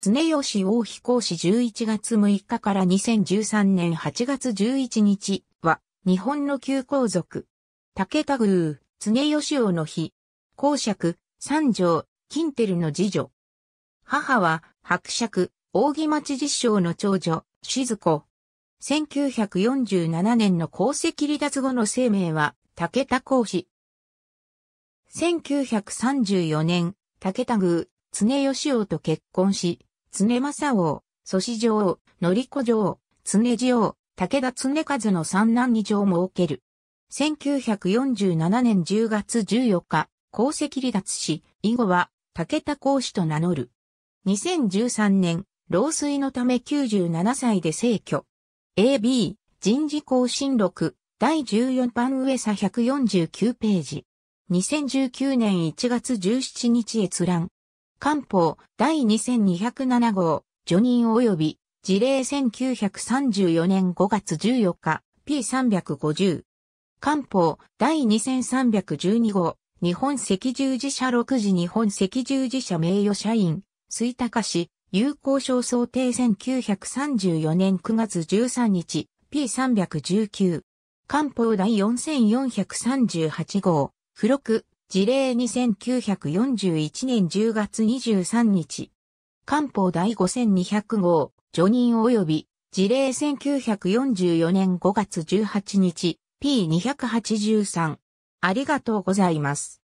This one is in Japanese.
常吉王飛行士11月6日から2013年8月11日は、日本の旧皇族。武田宮、常吉王の日。公爵、三条、金テの次女。母は、伯爵、扇町実相の長女、静子。1947年の皇籍離脱後の生命は、武田公子。1934年、武田宮、常吉王と結婚し、常政王、祖師城、王、乗子城、常次王、武田常和の三男二女を設ける。1947年10月14日、功績離脱し、以後は武田公子と名乗る。2013年、老衰のため97歳で逝去。AB、人事更新録、第14番上差149ページ。2019年1月17日閲覧。官報第2207号、除任及び事例1934年5月14日、P350。官報第2312号、日本赤十字社6時日本赤十字社名誉社員、水高市、有効賞想定1934年9月13日、P319。官報第4438号、付録、事例2941年10月23日。官報第5200号、除任及び、事例1944年5月18日、P283。ありがとうございます。